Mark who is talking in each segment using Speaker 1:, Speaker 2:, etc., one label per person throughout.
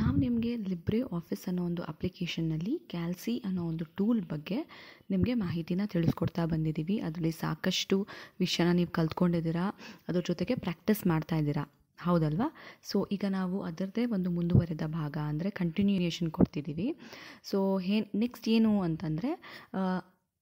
Speaker 1: ನಾವು ನಿಮಗೆ Libre office ಅನ್ನೋ ಒಂದು ಅಪ್ಲಿಕೇಶನ್ನಲ್ಲಿ ಕ್ಯಾಲ್ಸಿ ಅನ್ನೋ ಒಂದು ಟೂಲ್ ಬಗ್ಗೆ ನಿಮಗೆ ಮಾಹಿತಿನ ತಿಳಿಸ್ಕೊಡ್ತಾ ಬಂದಿದ್ದೀವಿ ಅದರಲ್ಲಿ ಸಾಕಷ್ಟು ವಿಷಯನ ನೀವು ಕಲ್ತ್ಕೊಂಡಿದ್ದೀರಾ ಅದ್ರ ಜೊತೆಗೆ ಪ್ರಾಕ್ಟೀಸ್ ಮಾಡ್ತಾ ಇದ್ದೀರಾ ಹೌದಲ್ವಾ ಸೊ ಈಗ ನಾವು ಅದರದ್ದೇ ಒಂದು ಮುಂದುವರೆದ ಭಾಗ ಅಂದರೆ ಕಂಟಿನ್ಯೂಯೇಷನ್ ಕೊಡ್ತಿದ್ದೀವಿ ಸೊ ಹೇ ನೆಕ್ಸ್ಟ್ ಏನು ಅಂತಂದರೆ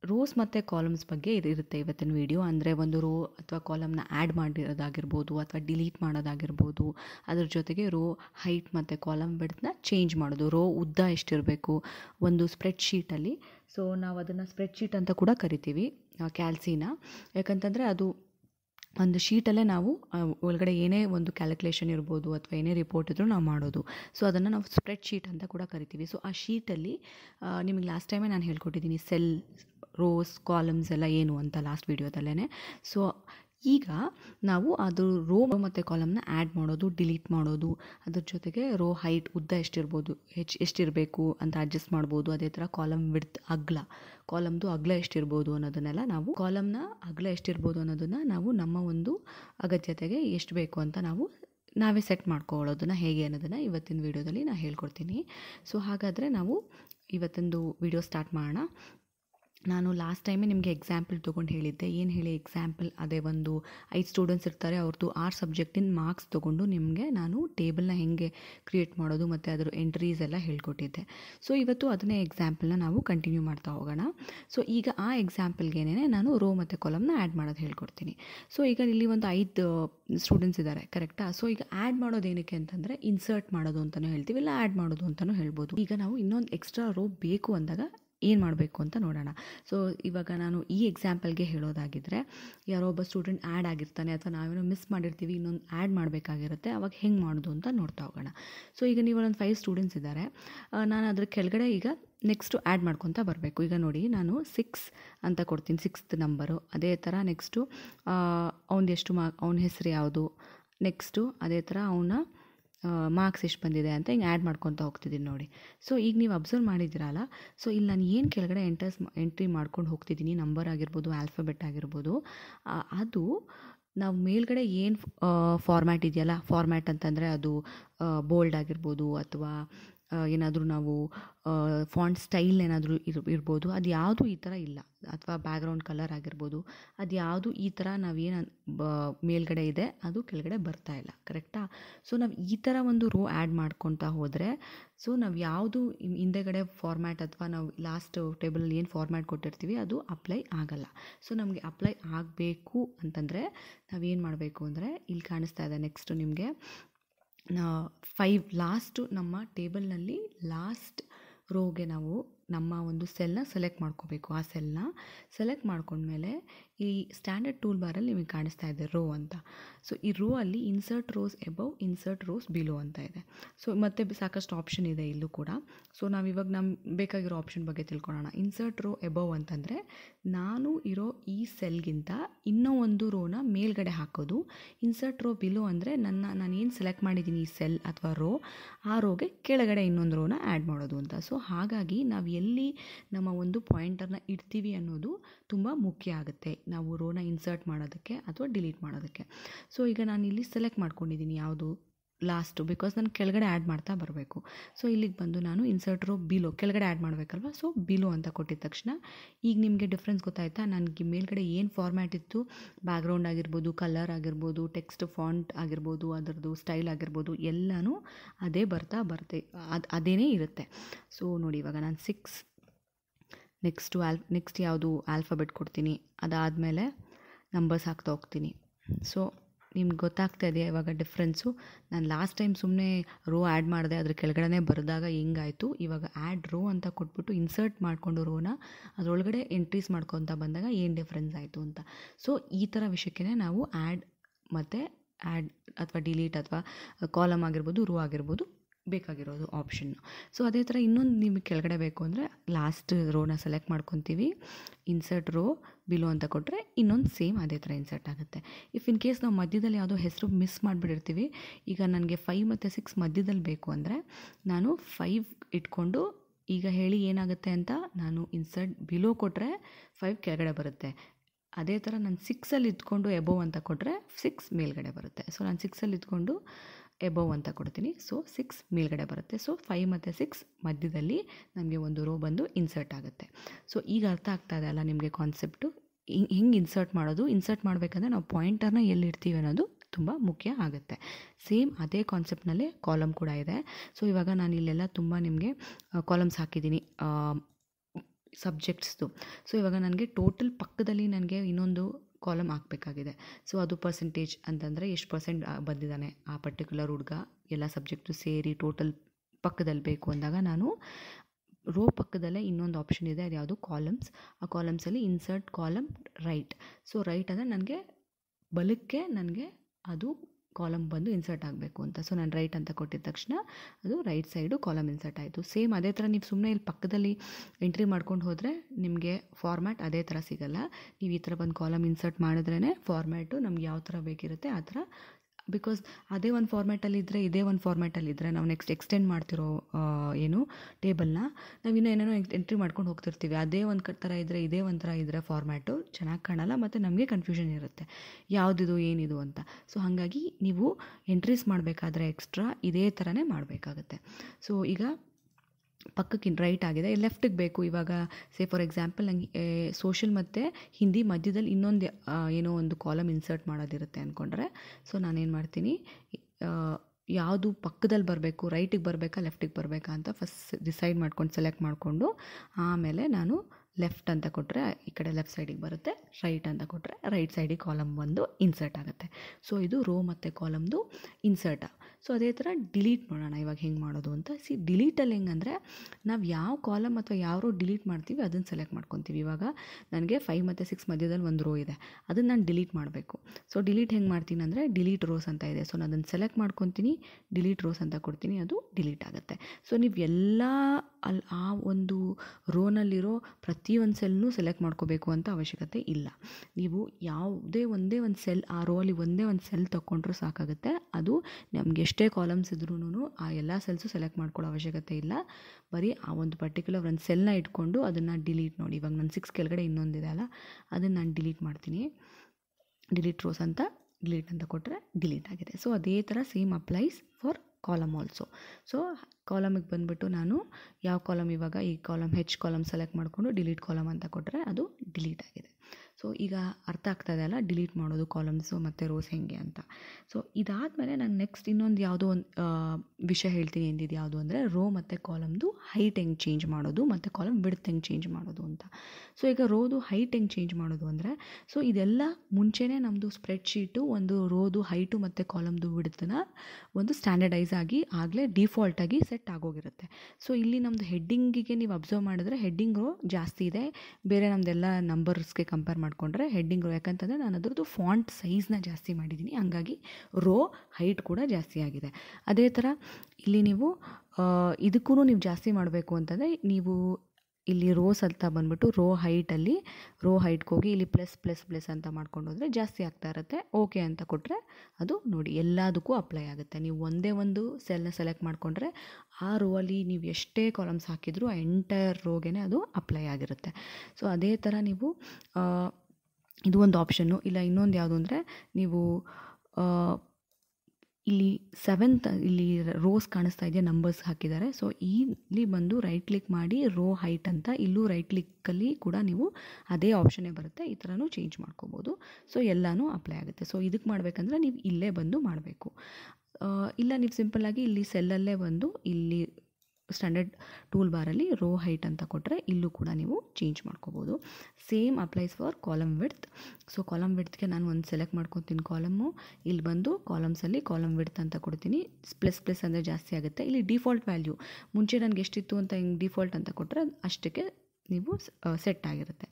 Speaker 1: ರೋಸ್ ಮತ್ತು ಕಾಲಮ್ಸ್ ಬಗ್ಗೆ ಇದು ಇರುತ್ತೆ ಇವತ್ತಿನ ವಿಡಿಯೋ ಅಂದರೆ ಒಂದು ರೋ ಅಥವಾ ಕಾಲಮ್ನ ಆ್ಯಡ್ ಮಾಡಿರೋದಾಗಿರ್ಬೋದು ಅಥವಾ ಡಿಲೀಟ್ ಮಾಡೋದಾಗಿರ್ಬೋದು ಅದ್ರ ಜೊತೆಗೆ ರೋ ಹೈಟ್ ಮತ್ತು ಕಾಲಮ್ ಬಿಡ್ತನ ಚೇಂಜ್ ಮಾಡೋದು ರೋ ಉದ್ದ ಎಷ್ಟಿರಬೇಕು ಒಂದು ಸ್ಪ್ರೆಡ್ ಶೀಟಲ್ಲಿ ಸೊ ನಾವು ಅದನ್ನು ಸ್ಪ್ರೆಡ್ ಶೀಟ್ ಅಂತ ಕೂಡ ಕರಿತೀವಿ ಕ್ಯಾಲ್ಸಿನ ಯಾಕಂತಂದರೆ ಅದು ಒಂದು ಶೀಟಲ್ಲೇ ನಾವು ಒಳಗಡೆ ಏನೇ ಒಂದು ಕ್ಯಾಲ್ಕುಲೇಷನ್ ಇರ್ಬೋದು ಅಥವಾ ಏನೇ ರಿಪೋರ್ಟ್ ಇದ್ದರೂ ನಾವು ಮಾಡೋದು ಸೊ ಅದನ್ನು ನಾವು ಸ್ಪ್ರೆಡ್ ಶೀಟ್ ಅಂತ ಕೂಡ ಕರಿತೀವಿ ಸೊ ಆ ಶೀಟಲ್ಲಿ ನಿಮಗೆ ಲಾಸ್ಟ್ ಟೈಮೇ ನಾನು ಹೇಳ್ಕೊಟ್ಟಿದ್ದೀನಿ ಸೆಲ್ ರೋಸ್ ಕಾಲಮ್ಸ್ ಎಲ್ಲ ಏನು ಅಂತ ಲಾಸ್ಟ್ ವೀಡಿಯೋದಲ್ಲೇ ಸೊ ಈಗ ನಾವು ಅದು ರೋ ಮತ್ತು ಕಾಲಮ್ನ ಆ್ಯಡ್ ಮಾಡೋದು ಡಿಲೀಟ್ ಮಾಡೋದು ಅದ್ರ ಜೊತೆಗೆ ರೋ ಹೈಟ್ ಉದ್ದ ಎಷ್ಟಿರ್ಬೋದು ಹೆಚ್ ಎಷ್ಟಿರಬೇಕು ಅಂತ ಅಡ್ಜಸ್ಟ್ ಮಾಡ್ಬೋದು ಅದೇ ಥರ ಕಾಲಮ್ ವಿಡ್ತ್ ಅಗ್ಲ ಕಾಲಮ್ದು ಅಗ್ಲ ಎಷ್ಟಿರ್ಬೋದು ಅನ್ನೋದನ್ನೆಲ್ಲ ನಾವು ಕಾಲಮ್ನ ಅಗ್ಲ ಎಷ್ಟಿರ್ಬೋದು ಅನ್ನೋದನ್ನು ನಾವು ನಮ್ಮ ಒಂದು ಅಗತ್ಯತೆಗೆ ಎಷ್ಟು ಬೇಕು ಅಂತ ನಾವು ನಾವೇ ಸೆಟ್ ಮಾಡ್ಕೊಳ್ಳೋದನ್ನು ಹೇಗೆ ಅನ್ನೋದನ್ನು ಇವತ್ತಿನ ವೀಡಿಯೋದಲ್ಲಿ ನಾನು ಹೇಳ್ಕೊಡ್ತೀನಿ ಸೊ ಹಾಗಾದರೆ ನಾವು ಇವತ್ತೊಂದು ವೀಡಿಯೋ ಸ್ಟಾರ್ಟ್ ಮಾಡೋಣ ನಾನು ಲಾಸ್ಟ್ ಟೈಮೇ ನಿಮಗೆ ಎಕ್ಸಾಂಪಲ್ ತೊಗೊಂಡು ಹೇಳಿದ್ದೆ ಏನು ಹೇಳಿ ಎಕ್ಸಾಂಪಲ್ ಅದೇ ಒಂದು ಐದು ಸ್ಟೂಡೆಂಟ್ಸ್ ಇರ್ತಾರೆ ಅವ್ರದ್ದು ಆರು ಸಬ್ಜೆಕ್ಟಿನ ಮಾರ್ಕ್ಸ್ ತೊಗೊಂಡು ನಿಮಗೆ ನಾನು ಟೇಬಲ್ನ ಹೆಂಗೆ ಕ್ರಿಯೇಟ್ ಮಾಡೋದು ಮತ್ತು ಅದರ ಎಂಟ್ರೀಸ್ ಎಲ್ಲ ಹೇಳ್ಕೊಟ್ಟಿದ್ದೆ ಸೊ ಇವತ್ತು ಅದನ್ನೇ ಎಕ್ಸಾಂಪಲ್ನ ನಾವು ಕಂಟಿನ್ಯೂ ಮಾಡ್ತಾ ಹೋಗೋಣ ಸೊ ಈಗ ಆ ಎಕ್ಸಾಂಪಲ್ಗೇನೆ ನಾನು ರೋ ಮತ್ತು ಕಾಲಮ್ನ ಆ್ಯಡ್ ಮಾಡೋದು ಹೇಳ್ಕೊಡ್ತೀನಿ ಸೊ ಈಗ ಇಲ್ಲಿ ಒಂದು ಐದು ಸ್ಟೂಡೆಂಟ್ಸ್ ಇದ್ದಾರೆ ಕರೆಕ್ಟಾ ಸೊ ಈಗ ಆ್ಯಡ್ ಮಾಡೋದು ಏನಕ್ಕೆ ಅಂತಂದರೆ ಇನ್ಸರ್ಟ್ ಮಾಡೋದು ಅಂತಲೂ ಹೇಳ್ತೀವಿ ಇಲ್ಲ ಆ್ಯಡ್ ಮಾಡೋದು ಅಂತಲೂ ಹೇಳ್ಬೋದು ಈಗ ನಾವು ಇನ್ನೊಂದು ಎಕ್ಸ್ಟ್ರಾ ರೋ ಬೇಕು ಅಂದಾಗ ಏನು ಮಾಡಬೇಕು ಅಂತ ನೋಡೋಣ ಸೊ ಇವಾಗ ನಾನು ಈ ಎಕ್ಸಾಂಪಲ್ಗೆ ಹೇಳೋದಾಗಿದ್ದರೆ ಯಾರೋ ಒಬ್ಬ ಸ್ಟೂಡೆಂಟ್ ಆ್ಯಡ್ ಆಗಿರ್ತಾನೆ ಅಥವಾ ನಾವೇನೋ ಮಿಸ್ ಮಾಡಿರ್ತೀವಿ ಇನ್ನೊಂದು ಆ್ಯಡ್ ಮಾಡಬೇಕಾಗಿರುತ್ತೆ ಅವಾಗ ಹೆಂಗೆ ಮಾಡೋದು ಅಂತ ನೋಡ್ತಾ ಹೋಗೋಣ ಸೊ ಈಗ ನೀವು ಒಂದು ಫೈವ್ ಸ್ಟೂಡೆಂಟ್ಸ್ ಇದ್ದಾರೆ ನಾನು ಅದ್ರ ಕೆಳಗಡೆ ಈಗ ನೆಕ್ಸ್ಟು ಆ್ಯಡ್ ಮಾಡ್ಕೊತಾ ಬರಬೇಕು ಈಗ ನೋಡಿ ನಾನು ಸಿಕ್ಸ್ ಅಂತ ಕೊಡ್ತೀನಿ ಸಿಕ್ಸ್ತ್ ನಂಬರು ಅದೇ ಥರ ನೆಕ್ಸ್ಟು ಅವ್ನು ಎಷ್ಟು ಮಾ ಅವನ ಹೆಸರು ಯಾವುದು ನೆಕ್ಸ್ಟು ಅದೇ ಥರ ಅವನ ಮಾರ್ಕ್ಸ್ ಎಷ್ಟು ಬಂದಿದೆ ಅಂತ ಹಿಂಗೆ ಆ್ಯಡ್ ಮಾಡ್ಕೊತಾ ಹೋಗ್ತಿದ್ದೀನಿ ನೋಡಿ ಸೊ ಈಗ ನೀವು ಅಬ್ಸರ್ವ್ ಮಾಡಿದ್ದೀರಲ್ಲ ಸೊ ಇಲ್ಲಿ ನಾನು ಏನು ಕೆಳಗಡೆ ಎಂಟರ್ಸ್ ಎಂಟ್ರಿ ಮಾಡ್ಕೊಂಡು ಹೋಗ್ತಿದ್ದೀನಿ ನಂಬರ್ ಆಗಿರ್ಬೋದು ಆಲ್ಫಾಬೆಟ್ ಆಗಿರ್ಬೋದು ಅದು ನಾವು ಮೇಲ್ಗಡೆ ಏನು ಫಾರ್ಮ್ಯಾಟ್ ಇದೆಯಲ್ಲ ಫಾರ್ಮ್ಯಾಟ್ ಅಂತಂದರೆ ಅದು ಬೋಲ್ಡ್ ಆಗಿರ್ಬೋದು ಅಥವಾ ಏನಾದರೂ ನಾವು ಫಾಂಟ್ ಸ್ಟೈಲ್ ಏನಾದರೂ ಇರ್ ಇರ್ಬೋದು ಅದು ಯಾವುದು ಈ ಥರ ಇಲ್ಲ ಅಥವಾ ಬ್ಯಾಗ್ರೌಂಡ್ ಕಲರ್ ಆಗಿರ್ಬೋದು ಅದು ಯಾವುದು ಈ ಥರ ನಾವೇನು ಬ ಮೇಲ್ಗಡೆ ಇದೆ ಅದು ಕೆಳಗಡೆ ಬರ್ತಾ ಇಲ್ಲ ಕರೆಕ್ಟಾ ಸೊ ನಾವು ಈ ಥರ ಒಂದು ರೋ ಆ್ಯಡ್ ಮಾಡ್ಕೊತಾ ಹೋದರೆ ಸೊ ನಾವು ಯಾವುದು ಹಿಂದೆಗಡೆ ಫಾರ್ಮ್ಯಾಟ್ ಅಥವಾ ನಾವು ಲಾಸ್ಟ್ ಟೇಬಲಲ್ಲಿ ಏನು ಫಾರ್ಮ್ಯಾಟ್ ಕೊಟ್ಟಿರ್ತೀವಿ ಅದು ಅಪ್ಲೈ ಆಗಲ್ಲ ಸೊ ನಮಗೆ ಅಪ್ಲೈ ಆಗಬೇಕು ಅಂತಂದರೆ ನಾವೇನು ಮಾಡಬೇಕು ಅಂದರೆ ಇಲ್ಲಿ ಕಾಣಿಸ್ತಾ ಇದೆ ನೆಕ್ಸ್ಟು ನಿಮಗೆ ಫೈವ್ ಲಾಸ್ಟು ನಮ್ಮ ಟೇಬಲ್ನಲ್ಲಿ ಲಾಸ್ಟ್ ರೋಗೆ ನಾವು ನಮ್ಮ ಒಂದು ಸೆಲ್ನ ಸೆಲೆಕ್ಟ್ ಮಾಡ್ಕೋಬೇಕು ಆ ಸೆಲ್ನ ಸೆಲೆಕ್ಟ್ ಮಾಡ್ಕೊಂಡ್ಮೇಲೆ ಈ ಸ್ಟ್ಯಾಂಡರ್ಡ್ ಟೂಲ್ ಬಾರಲ್ಲಿ ನಿಮಗೆ ಕಾಣಿಸ್ತಾ ಇದೆ ರೋ ಅಂತ ಸೊ ಈ ರೋ ಅಲ್ಲಿ insert rows above insert rows below ಅಂತ ಇದೆ ಸೊ ಮತ್ತೆ ಸಾಕಷ್ಟು ಆಪ್ಷನ್ ಇದೆ ಇಲ್ಲೂ ಕೂಡ ಸೊ ನಾವು ಇವಾಗ ನಮ್ಮ ಬೇಕಾಗಿರೋ ಆಪ್ಷನ್ ಬಗ್ಗೆ ತಿಳ್ಕೊಳ್ಳೋಣ ಇನ್ಸರ್ಟ್ ರೋ ಎಬವ್ ಅಂತಂದರೆ ನಾನು ಇರೋ ಈ ಸೆಲ್ಗಿಂತ ಇನ್ನೂ ಒಂದು ರೋನ ಮೇಲ್ಗಡೆ ಹಾಕೋದು ಇನ್ಸರ್ಟ್ ರೋ ಬಿಲೋ ಅಂದರೆ ನನ್ನ ನಾನು ಏನು ಸೆಲೆಕ್ಟ್ ಮಾಡಿದ್ದೀನಿ ಈ ಸೆಲ್ ಅಥವಾ ರೋ ಆ ರೋಗೆ ಕೆಳಗಡೆ ಇನ್ನೊಂದು ರೋನ ಆ್ಯಡ್ ಮಾಡೋದು ಅಂತ ಸೊ ಹಾಗಾಗಿ ನಾವು ಎಲ್ಲಿ ನಮ್ಮ ಒಂದು ಪಾಯಿಂಟರ್ನ ಇಡ್ತೀವಿ ಅನ್ನೋದು ತುಂಬ ಮುಖ್ಯ ಆಗುತ್ತೆ ನಾವು ರೋನ ಇನ್ಸರ್ಟ್ ಮಾಡೋದಕ್ಕೆ ಅಥವಾ ಡಿಲೀಟ್ ಮಾಡೋದಕ್ಕೆ ಸೊ ಈಗ ನಾನು ಇಲ್ಲಿ ಸೆಲೆಕ್ಟ್ ಮಾಡ್ಕೊಂಡಿದ್ದೀನಿ ಯಾವುದು ಲಾಸ್ಟು ಬಿಕಾಸ್ ನಾನು ಕೆಳಗಡೆ ಆ್ಯಡ್ ಮಾಡ್ತಾ ಬರಬೇಕು ಸೊ ಇಲ್ಲಿಗೆ ಬಂದು ನಾನು ಇನ್ಸರ್ಟ್ ರೋ ಬಿಲೋ ಕೆಳಗಡೆ ಆ್ಯಡ್ ಮಾಡಬೇಕಲ್ವ ಸೊ ಬಿಲೋ ಅಂತ ಕೊಟ್ಟಿದ ತಕ್ಷಣ ಈಗ ನಿಮಗೆ ಡಿಫ್ರೆನ್ಸ್ ಗೊತ್ತಾಯ್ತಾ ನನಗೆ ಮೇಲ್ಗಡೆ ಏನು ಫಾರ್ಮ್ಯಾಟ್ ಇತ್ತು ಬ್ಯಾಕ್ಗ್ರೌಂಡ್ ಆಗಿರ್ಬೋದು ಕಲರ್ ಆಗಿರ್ಬೋದು ಟೆಕ್ಸ್ಟ್ ಫಾಂಟ್ ಆಗಿರ್ಬೋದು ಅದರದ್ದು ಸ್ಟೈಲ್ ಆಗಿರ್ಬೋದು ಎಲ್ಲನೂ ಅದೇ ಬರ್ತಾ ಬರ್ತೆ ಅದು ಅದೇನೇ ಇರುತ್ತೆ ಸೊ ನೋಡಿ ಇವಾಗ ನಾನು ಸಿಕ್ಸ್ ನೆಕ್ಸ್ಟು ಆಲ್ ನೆಕ್ಸ್ಟ್ ಯಾವುದು ಆಲ್ಫಬೆಟ್ ಕೊಡ್ತೀನಿ ಅದಾದಮೇಲೆ ನಂಬರ್ಸ್ ಹಾಕ್ತಾ ಹೋಗ್ತೀನಿ ಸೊ ನಿಮ್ಗೆ ಗೊತ್ತಾಗ್ತಾ ಇದೆಯಾ ಇವಾಗ ಡಿಫ್ರೆನ್ಸು ನಾನು ಲಾಸ್ಟ್ ಟೈಮ್ ಸುಮ್ಮನೆ ರೋ ಆ್ಯಡ್ ಮಾಡಿದೆ ಅದ್ರ ಕೆಳಗಡೆ ಬರೆದಾಗ ಹಿಂಗಾಯಿತು ಇವಾಗ ಆ್ಯಡ್ ರೋ ಅಂತ ಕೊಟ್ಬಿಟ್ಟು ಇನ್ಸರ್ಟ್ ಮಾಡಿಕೊಂಡು ರೋನ ಅದರೊಳಗಡೆ ಎಂಟ್ರೀಸ್ ಮಾಡ್ಕೊತ ಬಂದಾಗ ಏನು ಡಿಫ್ರೆನ್ಸ್ ಆಯಿತು ಅಂತ ಸೊ ಈ ಥರ ವಿಷಯಕ್ಕೆ ನಾವು ಆ್ಯಡ್ ಮತ್ತು ಆ್ಯಡ್ ಅಥವಾ ಡಿಲೀಟ್ ಅಥವಾ ಕಾಲಮ್ ಆಗಿರ್ಬೋದು ರೋ ಆಗಿರ್ಬೋದು ಬೇಕಾಗಿರೋದು ಆಪ್ಷನ್ ಸೊ ಅದೇ ಥರ ಇನ್ನೊಂದು ನಿಮಗೆ ಕೆಳಗಡೆ ಬೇಕು ಅಂದರೆ ಲಾಸ್ಟ್ ರೋನ ಸೆಲೆಕ್ಟ್ ಮಾಡ್ಕೊತೀವಿ ಇನ್ಸರ್ಟ್ ರೋ ಬಿಲೋ ಅಂತ ಕೊಟ್ಟರೆ ಇನ್ನೊಂದು ಸೇಮ್ ಅದೇ ಥರ ಇನ್ಸರ್ಟ್ ಆಗುತ್ತೆ ಇಫ್ ಇನ್ ಕೇಸ್ ನಾವು ಮಧ್ಯದಲ್ಲಿ ಯಾವುದೋ ಹೆಸರು ಮಿಸ್ ಮಾಡಿಬಿಟ್ಟಿರ್ತೀವಿ ಈಗ ನನಗೆ ಫೈವ್ ಮತ್ತು ಸಿಕ್ಸ್ ಮಧ್ಯದಲ್ಲಿ ಬೇಕು ಅಂದರೆ ನಾನು ಫೈವ್ ಇಟ್ಕೊಂಡು ಈಗ ಹೇಳಿ ಏನಾಗುತ್ತೆ ಅಂತ ನಾನು ಇನ್ಸರ್ಟ್ ಬಿಲೋ ಕೊಟ್ಟರೆ ಫೈವ್ ಕೆಳಗಡೆ ಬರುತ್ತೆ ಅದೇ ಥರ ನಾನು ಸಿಕ್ಸಲ್ಲಿ ಇದ್ಕೊಂಡು ಎಬೋವ್ ಅಂತ ಕೊಟ್ಟರೆ ಸಿಕ್ಸ್ ಮೇಲ್ಗಡೆ ಬರುತ್ತೆ ಸೊ ನಾನು ಸಿಕ್ಸಲ್ಲಿ ಇದ್ಕೊಂಡು ಎಬೋವ್ ಅಂತ ಕೊಡ್ತೀನಿ ಸೊ ಸಿಕ್ಸ್ ಮೇಲ್ಗಡೆ ಬರುತ್ತೆ ಸೊ ಫೈವ್ ಮತ್ತು ಸಿಕ್ಸ್ ಮಧ್ಯದಲ್ಲಿ ನಮಗೆ ಒಂದು ರೋ ಬಂದು ಇನ್ಸರ್ಟ್ ಆಗುತ್ತೆ ಸೊ ಈಗ ಅರ್ಥ ಆಗ್ತಾ ಇದೆ ಅಲ್ಲ ನಿಮಗೆ ಕಾನ್ಸೆಪ್ಟು ಹಿಂಗೆ ಇನ್ಸರ್ಟ್ ಮಾಡೋದು ಇನ್ಸರ್ಟ್ ಮಾಡಬೇಕಂದ್ರೆ ನಾವು ಪಾಯಿಂಟರ್ನ ಎಲ್ಲಿಡ್ತೀವಿ ಅನ್ನೋದು ತುಂಬ ಮುಖ್ಯ ಆಗುತ್ತೆ ಸೇಮ್ ಅದೇ ಕಾನ್ಸೆಪ್ಟ್ನಲ್ಲೇ ಕಾಲಮ್ ಕೂಡ ಇದೆ ಸೊ ಇವಾಗ ನಾನು ಇಲ್ಲೆಲ್ಲ ತುಂಬ ನಿಮಗೆ ಕಾಲಮ್ಸ್ ಹಾಕಿದ್ದೀನಿ ಸಬ್ಜೆಕ್ಟ್ಸ್ದು ಸೊ ಇವಾಗ ನನಗೆ ಟೋಟಲ್ ಪಕ್ಕದಲ್ಲಿ ನನಗೆ ಇನ್ನೊಂದು ಕಾಲಮ್ ಹಾಕಬೇಕಾಗಿದೆ ಸೊ ಅದು ಪರ್ಸೆಂಟೇಜ್ ಅಂತಂದರೆ ಎಷ್ಟು ಪರ್ಸೆಂಟ್ ಬಂದಿದ್ದಾನೆ ಆ ಪರ್ಟಿಕ್ಯುಲರ್ ಹುಡುಗ ಎಲ್ಲ ಸಬ್ಜೆಕ್ಟು ಸೇರಿ ಟೋಟಲ್ ಪಕ್ಕದಲ್ಲಿ ಬೇಕು ಅಂದಾಗ ನಾನು ರೋ ಪಕ್ಕದಲ್ಲೇ ಇನ್ನೊಂದು ಆಪ್ಷನ್ ಇದೆ ಅದು ಯಾವುದು ಕಾಲಮ್ಸ್ ಆ ಕಾಲಮ್ಸಲ್ಲಿ insert column right so right ಅಂದರೆ ನನಗೆ ಬಲಕ್ಕೆ ನನಗೆ ಅದು ಕಾಲಮ್ ಬಂದು ಇನ್ಸರ್ಟ್ ಆಗಬೇಕು ಅಂತ ಸೊ ನಾನು ರೈಟ್ ಅಂತ ಕೊಟ್ಟಿದ ತಕ್ಷಣ ಅದು ರೈಟ್ ಸೈಡು ಕಾಲಮ್ ಇನ್ಸರ್ಟ್ ಆಯಿತು ಸೇಮ್ ಅದೇ ಥರ ನೀವು ಸುಮ್ಮನೆ ಇಲ್ಲಿ ಪಕ್ಕದಲ್ಲಿ ಎಂಟ್ರಿ ಮಾಡ್ಕೊಂಡು ಹೋದರೆ ನಿಮಗೆ ಫಾರ್ಮ್ಯಾಟ್ ಅದೇ ಥರ ಸಿಗಲ್ಲ ನೀವು ಈ ಥರ ಬಂದು ಕಾಲಮ್ ಇನ್ಸರ್ಟ್ ಮಾಡಿದ್ರೇ ಫಾರ್ಮ್ಯಾಟು ನಮ್ಗೆ ಯಾವ ಥರ ಬೇಕಿರುತ್ತೆ ಆ ಥರ ಬಿಕಾಸ್ ಅದೇ ಒಂದು ಫಾರ್ಮ್ಯಾಟಲ್ಲಿದ್ದರೆ ಇದೇ ಒಂದು ಫಾರ್ಮ್ಯಾಟಲ್ಲಿದ್ದರೆ ನಾವು ನೆಕ್ಸ್ಟ್ ಎಕ್ಸ್ಟೆಂಡ್ ಮಾಡ್ತಿರೋ ಏನು ಟೇಬಲ್ನ ನಾವು ಇನ್ನೂ ಏನೇನೋ ಎಂಟ್ರಿ ಮಾಡ್ಕೊಂಡು ಹೋಗ್ತಿರ್ತೀವಿ ಅದೇ ಒಂದು ಥರ ಇದ್ದರೆ ಇದೇ ಒಂಥರ ಇದ್ದರೆ ಫಾರ್ಮ್ಯಾಟು ಚೆನ್ನಾಗಿ ಕಾಣಲ್ಲ ಮತ್ತು ನಮಗೆ ಕನ್ಫ್ಯೂಷನ್ ಇರುತ್ತೆ ಯಾವುದಿದು ಏನಿದು ಅಂತ ಸೊ ಹಾಗಾಗಿ ನೀವು ಎಂಟ್ರೀಸ್ ಮಾಡಬೇಕಾದ್ರೆ ಎಕ್ಸ್ಟ್ರಾ ಇದೇ ಥರನೇ ಮಾಡಬೇಕಾಗುತ್ತೆ ಸೊ ಈಗ ಪಕ್ಕಕ್ಕಿನ್ ರೈಟ್ ಆಗಿದೆ ಲೆಫ್ಟಿಗೆ ಬೇಕು ಇವಾಗ ಸೇ ಫಾರ್ ಎಕ್ಸಾಂಪಲ್ ನಂಗೆ ಸೋಷಿಯಲ್ ಮತ್ತು ಹಿಂದಿ ಮಧ್ಯದಲ್ಲಿ ಇನ್ನೊಂದು ಏನೋ ಒಂದು ಕಾಲಮ್ ಇನ್ಸರ್ಟ್ ಮಾಡೋದಿರುತ್ತೆ ಅಂದ್ಕೊಂಡ್ರೆ ಸೊ ನಾನೇನು ಮಾಡ್ತೀನಿ ಯಾವುದು ಪಕ್ಕದಲ್ಲಿ ಬರಬೇಕು ರೈಟಿಗೆ ಬರಬೇಕಾ ಲೆಫ್ಟಿಗೆ ಬರಬೇಕಾ ಅಂತ ಫಸ್ಟ್ ಡಿಸೈಡ್ ಮಾಡ್ಕೊಂಡು ಸೆಲೆಕ್ಟ್ ಮಾಡಿಕೊಂಡು ಆಮೇಲೆ ನಾನು ಲೆಫ್ಟ್ ಅಂತ ಕೊಟ್ಟರೆ ಈ ಕಡೆ ಲೆಫ್ಟ್ ಸೈಡಿಗೆ ಬರುತ್ತೆ ರೈಟ್ ಅಂತ ಕೊಟ್ಟರೆ ರೈಟ್ ಸೈಡಿಗೆ ಕಾಲಮ್ ಒಂದು ಇನ್ಸರ್ಟ್ ಆಗುತ್ತೆ ಸೊ ಇದು ರೋ ಮತ್ತು ಕಾಲಮ್ದು ಇನ್ಸರ್ಟ ಸೊ ಅದೇ ಥರ ಡಿಲೀಟ್ ಮಾಡೋಣ ಇವಾಗ ಹೆಂಗೆ ಮಾಡೋದು ಅಂತ ಸಿ ಡಿಲೀಟಲ್ಲಿ ಹೆಂಗಂದರೆ ನಾವು ಯಾವ ಕಾಲಮ್ ಅಥವಾ ಯಾವ ರೋ ಡಿಲೀಟ್ ಮಾಡ್ತೀವಿ ಅದನ್ನು ಸೆಲೆಕ್ಟ್ ಮಾಡ್ಕೊತೀವಿ ಇವಾಗ ನನಗೆ ಫೈವ್ ಮತ್ತು ಸಿಕ್ಸ್ ಮಧ್ಯದಲ್ಲಿ ಒಂದು ರೋ ಇದೆ ಅದನ್ನು ನಾನು ಡಿಲೀಟ್ ಮಾಡಬೇಕು ಸೊ ಡಿಲೀಟ್ ಹೆಂಗೆ ಮಾಡ್ತೀನಿ ಅಂದರೆ ಡಿಲೀಟ್ ರೋಸ್ ಅಂತ ಇದೆ ಸೊ ನಾನು ಅದನ್ನು ಸೆಲೆಕ್ಟ್ ಮಾಡ್ಕೊತೀನಿ ಡಿಲೀಟ್ ರೋಸ್ ಅಂತ ಕೊಡ್ತೀನಿ ಅದು ಡಿಲೀಟ್ ಆಗುತ್ತೆ ಸೊ ನೀವು ಎಲ್ಲ ಅಲ್ಲಿ ಆ ಒಂದು ರೋನಲ್ಲಿರೋ ಪ್ರತಿಯೊಂದು ಸೆಲ್ನೂ ಸೆಲೆಕ್ಟ್ ಮಾಡ್ಕೋಬೇಕು ಅಂತ ಅವಶ್ಯಕತೆ ಇಲ್ಲ ನೀವು ಯಾವುದೇ ಒಂದೇ ಒಂದು ಸೆಲ್ ಆ ರೋ ಅಲ್ಲಿ ಒಂದೇ ಒಂದು ಸೆಲ್ ತೊಗೊಂಡ್ರೂ ಸಾಕಾಗುತ್ತೆ ಅದು ನಮಗೆ ಎಷ್ಟೇ ಕಾಲಮ್ಸ್ ಇದ್ರೂ ಆ ಎಲ್ಲ ಸೆಲ್ಸು ಸೆಲೆಕ್ಟ್ ಮಾಡ್ಕೊಳ್ಳೋ ಅವಶ್ಯಕತೆ ಇಲ್ಲ ಬರೀ ಆ ಒಂದು ಪರ್ಟಿಕ್ಯುಲರ್ ಒಂದು ಸೆಲ್ನ ಇಟ್ಕೊಂಡು ಅದನ್ನು ಡಿಲೀಟ್ ನೋಡಿ ಇವಾಗ ನನ್ನ ಸಿಕ್ಸ್ ಕೆಳಗಡೆ ಇನ್ನೊಂದಿದೆ ಅಲ್ಲ ಅದನ್ನು ನಾನು ಡಿಲೀಟ್ ಮಾಡ್ತೀನಿ ಡಿಲೀಟ್ ರೋಸ್ ಅಂತ ಡಿಲೀಟ್ ಅಂತ ಕೊಟ್ಟರೆ ಡಿಲೀಟ್ ಆಗಿದೆ ಸೊ ಅದೇ ಥರ same applies for column also so ಕಾಲಮಿಗೆ ಬಂದುಬಿಟ್ಟು ನಾನು ಯಾವ ಕಾಲಮ್ ಇವಾಗ ಈ ಕಾಲಮ್ ಹೆಚ್ ಕಾಲಮ್ ಸೆಲೆಕ್ಟ್ ಮಾಡಿಕೊಂಡು ಡಿಲೀಟ್ ಕಾಲಮ್ ಅಂತ ಕೊಟ್ಟರೆ ಅದು ಡಿಲೀಟ್ ಆಗಿದೆ ಸೊ ಈಗ ಅರ್ಥ ಆಗ್ತಾ ಇದೆ ಅಲ್ಲ ಡಿಲೀಟ್ ಮಾಡೋದು ಕಾಲಮ್ಸು ಮತ್ತು ರೋಸ್ ಹೆಂಗೆ ಅಂತ ಸೊ ಇದಾದಮೇಲೆ ನಾನು ನೆಕ್ಸ್ಟ್ ಇನ್ನೊಂದು ಯಾವುದೋ ಒಂದು ವಿಷಯ ಹೇಳ್ತೀನಿ ಎಂದಿದ್ದು ಯಾವುದು ಅಂದರೆ ರೋ ಮತ್ತು ಕಾಲಮ್ದು ಹೈಟ್ ಹೆಂಗೆ ಚೇಂಜ್ ಮಾಡೋದು ಮತ್ತು ಕಾಲಮ್ ಬಿಡ್ತ್ ಹೆಂಗೆ ಚೇಂಜ್ ಮಾಡೋದು ಅಂತ ಸೊ ಈಗ ರೋದು ಹೈಟ್ ಹೆಂಗೆ ಚೇಂಜ್ ಮಾಡೋದು ಅಂದರೆ ಸೊ ಇದೆಲ್ಲ ಮುಂಚೆನೇ ನಮ್ಮದು ಸ್ಪ್ರೆಡ್ಶೀಟು ಒಂದು ರೋದು ಹೈಟು ಮತ್ತು ಕಾಲಮ್ದು ಬಿಡುತ್ತನ್ನ ಒಂದು ಸ್ಟ್ಯಾಂಡರ್ಡೈಸ್ ಆಗಿ ಆಗಲೇ ಡಿಫಾಲ್ಟಾಗಿ ಸೆಟ್ ಆಗೋಗಿರುತ್ತೆ ಸೊ ಇಲ್ಲಿ ನಮ್ಮದು ಹೆಡ್ಡಿಂಗಿಗೆ ನೀವು ಅಬ್ಸರ್ವ್ ಮಾಡಿದ್ರೆ ಹೆಡ್ಡಿಂಗ್ ರೋ ಜಾಸ್ತಿ ಇದೆ ಬೇರೆ ನಮ್ಮದೆಲ್ಲ ನಂಬರ್ಸ್ಗೆ ಕಂಪೇರ್ ಮಾಡಿಕೊಂಡ್ರೆ ಹೆಡ್ಡಿಂಗ್ ರೋ ಯಾಕಂತಂದರೆ ನಾನು ಅದರದ್ದು ಫಾಂಟ್ ಸೈಜ್ನ ಜಾಸ್ತಿ ಮಾಡಿದ್ದೀನಿ ಹಂಗಾಗಿ ರೋ ಹೈಟ್ ಕೂಡ ಜಾಸ್ತಿ ಆಗಿದೆ ಅದೇ ಥರ ಇಲ್ಲಿ ನೀವು ಇದಕ್ಕೂ ನೀವು ಜಾಸ್ತಿ ಮಾಡಬೇಕು ಅಂತಂದರೆ ನೀವು ಇಲ್ಲಿ ರೋಸ್ ಅಂತ ಬಂದ್ಬಿಟ್ಟು ರೋ ಹೈಟಲ್ಲಿ ರೋ ಹೈಟ್ಗೆ ಹೋಗಿ ಇಲ್ಲಿ ಪ್ಲಸ್ ಪ್ಲಸ್ ಪ್ಲಸ್ ಅಂತ ಮಾಡ್ಕೊಂಡು ಹೋದರೆ ಜಾಸ್ತಿ ಆಗ್ತಾ ಇರುತ್ತೆ ಓಕೆ ಅಂತ ಕೊಟ್ಟರೆ ಅದು ನೋಡಿ ಎಲ್ಲದಕ್ಕೂ ಅಪ್ಲೈ ಆಗುತ್ತೆ ನೀವು ಒಂದೇ ಒಂದು ಸೆಲ್ನ ಸೆಲೆಕ್ಟ್ ಮಾಡಿಕೊಂಡ್ರೆ ಆ ರೋ ಅಲ್ಲಿ ನೀವು ಎಷ್ಟೇ ಕಾಲಮ್ಸ್ ಹಾಕಿದರೂ ಆ ಎಂಟೈರ್ ರೋಗೆ ಅದು ಅಪ್ಲೈ ಆಗಿರುತ್ತೆ ಸೊ ಅದೇ ಥರ ನೀವು ಇದು ಒಂದು ಆಪ್ಷನ್ನು ಇಲ್ಲ ಇನ್ನೊಂದು ಯಾವುದು ಅಂದರೆ ನೀವು ಇಲ್ಲಿ ಸೆವೆಂತ್ ಇಲ್ಲಿ ರೋಸ್ ಕಾಣಿಸ್ತಾ ಇದೆಯಾ ನಂಬರ್ಸ್ ಹಾಕಿದ್ದಾರೆ ಸೊ ಇಲ್ಲಿ ಬಂದು ರೈಟ್ ಕ್ಲಿಕ್ ಮಾಡಿ ರೋ ಹೈಟ್ ಅಂತ ಇಲ್ಲೂ ರೈಟ್ ಕ್ಲಿಕ್ಕಲ್ಲಿ ಕೂಡ ನೀವು ಅದೇ ಆಪ್ಷನ್ನೇ ಬರುತ್ತೆ ಈ ಥರನೂ ಚೇಂಜ್ ಮಾಡ್ಕೋಬೋದು ಸೊ ಎಲ್ಲನೂ ಅಪ್ಲೈ ಆಗುತ್ತೆ ಸೊ ಇದಕ್ಕೆ ಮಾಡಬೇಕಂದ್ರೆ ನೀವು ಇಲ್ಲೇ ಬಂದು ಮಾಡಬೇಕು ಇಲ್ಲ ನೀವು ಸಿಂಪಲ್ಲಾಗಿ ಇಲ್ಲಿ ಸೆಲ್ಲಲ್ಲೇ ಬಂದು ಇಲ್ಲಿ ಸ್ಟ್ಯಾಂಡರ್ಡ್ ಟೂಲ್ ಬಾರಲ್ಲಿ ರೋ ಹೈಟ್ ಅಂತ ಕೊಟ್ಟರೆ ಇಲ್ಲೂ ಕೂಡ ನೀವು ಚೇಂಜ್ ಮಾಡ್ಕೋಬೋದು same applies for column width so column ವಿಡ್ತ್ಗೆ ನಾನು ಒಂದು ಸೆಲೆಕ್ಟ್ ಮಾಡ್ಕೊತೀನಿ ಕಾಲಮ್ಮು ಇಲ್ಲಿ ಬಂದು ಕಾಲಮ್ಸಲ್ಲಿ ಕಾಲಮ್ ವಿಡ್ತ್ ಅಂತ ಕೊಡ್ತೀನಿ ಪ್ಲಸ್ ಪ್ಲಸ್ ಅಂದರೆ ಜಾಸ್ತಿ ಆಗುತ್ತೆ ಇಲ್ಲಿ ಡಿಫಾಲ್ಟ್ ವ್ಯಾಲ್ಯೂ ಮುಂಚೆ ನನಗೆ ಎಷ್ಟಿತ್ತು ಅಂತ ಹಿಂಗೆ ಡಿಫಾಲ್ಟ್ ಅಂತ ಕೊಟ್ಟರೆ ಅಷ್ಟಕ್ಕೆ ನೀವು ಸೆಟ್ ಆಗಿರುತ್ತೆ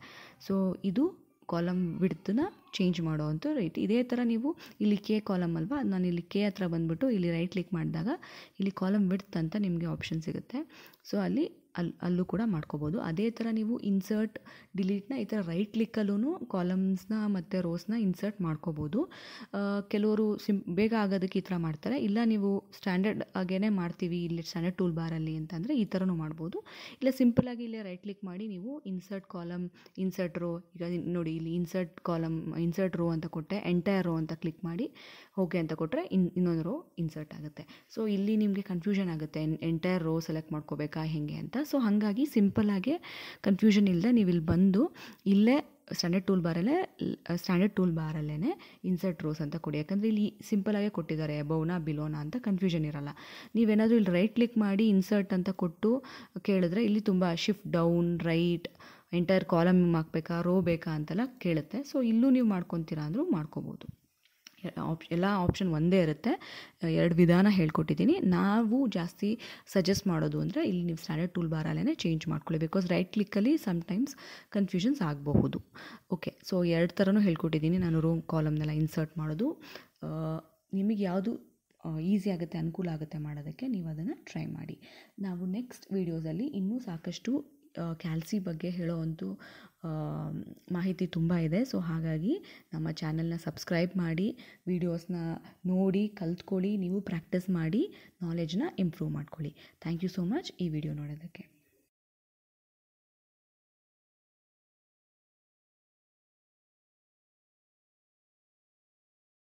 Speaker 1: ಸೊ ಇದು ಕಾಲಮ್ ವಿಡ್ತನ್ನ ಚೇಂಜ್ ಮಾಡೋ ರೈಟ್ ಇದೇ ಥರ ನೀವು ಇಲ್ಲಿ ಕೆ ಕಾಲಮ್ ಅಲ್ವಾ ನಾನು ಇಲ್ಲಿ ಕೆ ಹತ್ರ ಬಂದುಬಿಟ್ಟು ಇಲ್ಲಿ ರೈಟ್ ಕ್ಲಿಕ್ ಮಾಡಿದಾಗ ಇಲ್ಲಿ ಕಾಲಮ್ ವಿಡ್ತ್ ಅಂತ ನಿಮಗೆ ಆಪ್ಷನ್ ಸಿಗುತ್ತೆ ಸೊ ಅಲ್ಲಿ ಅಲ್ಲಿ ಅಲ್ಲೂ ಕೂಡ ಮಾಡ್ಕೋಬೋದು ಅದೇ ಥರ ನೀವು ಇನ್ಸರ್ಟ್ ಡಿಲೀಟ್ನ ಈ ಥರ ರೈಟ್ ಕ್ಲಿಕ್ಕಲ್ಲೂ ಕಾಲಮ್ಸ್ನ ಮತ್ತು ರೋಸ್ನ ಇನ್ಸರ್ಟ್ ಮಾಡ್ಕೋಬೋದು ಕೆಲವರು ಸಿಂ ಬೇಗ ಆಗೋದಕ್ಕೆ ಈ ಥರ ಮಾಡ್ತಾರೆ ಇಲ್ಲ ನೀವು ಸ್ಟ್ಯಾಂಡರ್ಡ್ ಆಗೇ ಮಾಡ್ತೀವಿ ಇಲ್ಲಿ ಸ್ಟ್ಯಾಂಡರ್ಡ್ ಟೂಲ್ ಬಾರಲ್ಲಿ ಅಂತಂದರೆ ಈ ಥರನೂ ಮಾಡ್ಬೋದು ಇಲ್ಲ ಸಿಂಪಲಾಗಿ ಇಲ್ಲೇ ರೈಟ್ ಕ್ಲಿಕ್ ಮಾಡಿ ನೀವು ಇನ್ಸರ್ಟ್ ಕಾಲಮ್ ಇನ್ಸರ್ಟ್ ರೋ ಈಗ ನೋಡಿ ಇಲ್ಲಿ ಇನ್ಸರ್ಟ್ ಕಾಲಮ್ ಇನ್ಸರ್ಟ್ ರೋ ಅಂತ ಕೊಟ್ಟೆ ಎಂಟೈರ್ ರೋ ಅಂತ ಕ್ಲಿಕ್ ಮಾಡಿ ಓಕೆ ಅಂತ ಕೊಟ್ಟರೆ ಇನ್ನೊಂದು ರೋ ಇನ್ಸರ್ಟ್ ಆಗುತ್ತೆ ಸೊ ಇಲ್ಲಿ ನಿಮಗೆ ಕನ್ಫ್ಯೂಷನ್ ಆಗುತ್ತೆ ಎಂಟೈರ್ ರೋ ಸೆಲೆಕ್ಟ್ ಮಾಡ್ಕೋಬೇಕಾ ಹೇಗೆ ಅಂತ ಸೊ ಹಾಗಾಗಿ ಸಿಂಪಲ್ಲಾಗೆ ಕನ್ಫ್ಯೂಷನ್ ಇಲ್ಲದೆ ನೀವು ಇಲ್ಲಿ ಬಂದು ಇಲ್ಲೇ ಸ್ಟ್ಯಾಂಡರ್ಡ್ ಟೂಲ್ ಬಾರಲ್ಲೇ ಸ್ಟ್ಯಾಂಡರ್ಡ್ ಟೂಲ್ ಬಾರಲ್ಲೇ ಇನ್ಸರ್ಟ್ ರೋಸ್ ಅಂತ ಕೊಡಿ ಯಾಕಂದರೆ ಇಲ್ಲಿ ಸಿಂಪಲಾಗೇ ಕೊಟ್ಟಿದ್ದಾರೆ ಬೌನಾ ಬಿಲೋನಾ ಅಂತ ಕನ್ಫ್ಯೂಷನ್ ಇರೋಲ್ಲ ನೀವೇನಾದರೂ ಇಲ್ಲಿ ರೈಟ್ ಕ್ಲಿಕ್ ಮಾಡಿ ಇನ್ಸರ್ಟ್ ಅಂತ ಕೊಟ್ಟು ಕೇಳಿದ್ರೆ ಇಲ್ಲಿ ತುಂಬ shift down right entire column ಹಾಕ್ಬೇಕಾ ರೋ ಬೇಕಾ ಅಂತೆಲ್ಲ ಕೇಳುತ್ತೆ ಸೊ ಇಲ್ಲೂ ನೀವು ಮಾಡ್ಕೊತೀರಾ ಅಂದರೂ ಮಾಡ್ಕೋಬೋದು ಆಪ್ ಎಲ್ಲ ಆಪ್ಷನ್ ಒಂದೇ ಇರುತ್ತೆ ಎರಡು ವಿಧಾನ ಹೇಳ್ಕೊಟ್ಟಿದ್ದೀನಿ ನಾವು ಜಾಸ್ತಿ ಸಜೆಸ್ಟ್ ಮಾಡೋದು ಅಂದರೆ ಇಲ್ಲಿ ನೀವು ಸ್ಟ್ಯಾಂಡರ್ಡ್ ಟೂಲ್ ಬಾರಲ್ಲೇ ಚೇಂಜ್ ಮಾಡ್ಕೊಳ್ಳಿ ಬಿಕಾಸ್ ರೈಟ್ ಕ್ಲಿಕ್ಕಲ್ಲಿ ಸಮ್ಟೈಮ್ಸ್ ಕನ್ಫ್ಯೂಷನ್ಸ್ ಆಗಬಹುದು ಓಕೆ ಸೊ ಎರಡು ಥರನೂ ಹೇಳ್ಕೊಟ್ಟಿದ್ದೀನಿ ನಾನು ರೂಮ್ ಕಾಲಮ್ನೆಲ್ಲ ಇನ್ಸರ್ಟ್ ಮಾಡೋದು ನಿಮಗೆ ಯಾವುದು ಈಸಿ ಆಗುತ್ತೆ ಅನುಕೂಲ ಆಗುತ್ತೆ ಮಾಡೋದಕ್ಕೆ ನೀವು ಅದನ್ನು ಟ್ರೈ ಮಾಡಿ ನಾವು ನೆಕ್ಸ್ಟ್ ವೀಡಿಯೋಸಲ್ಲಿ ಇನ್ನೂ ಸಾಕಷ್ಟು ಕ್ಯಾಲ್ಸಿ ಬಗ್ಗೆ ಹೇಳೋ ಮಾಹಿತಿ ತುಂಬ ಇದೆ ಸೊ ಹಾಗಾಗಿ ನಮ್ಮ ಚಾನೆಲ್ನ ಸಬ್ಸ್ಕ್ರೈಬ್ ಮಾಡಿ ವೀಡಿಯೋಸ್ನ ನೋಡಿ ಕಲ್ತ್ಕೊಳ್ಳಿ ನೀವು ಪ್ರಾಕ್ಟೀಸ್ ಮಾಡಿ ನಾಲೆಜ್ನ ಇಂಪ್ರೂವ್ ಮಾಡ್ಕೊಳ್ಳಿ ಥ್ಯಾಂಕ್ ಯು ಸೋ ಮಚ್ ಈ ವಿಡಿಯೋ ನೋಡೋದಕ್ಕೆ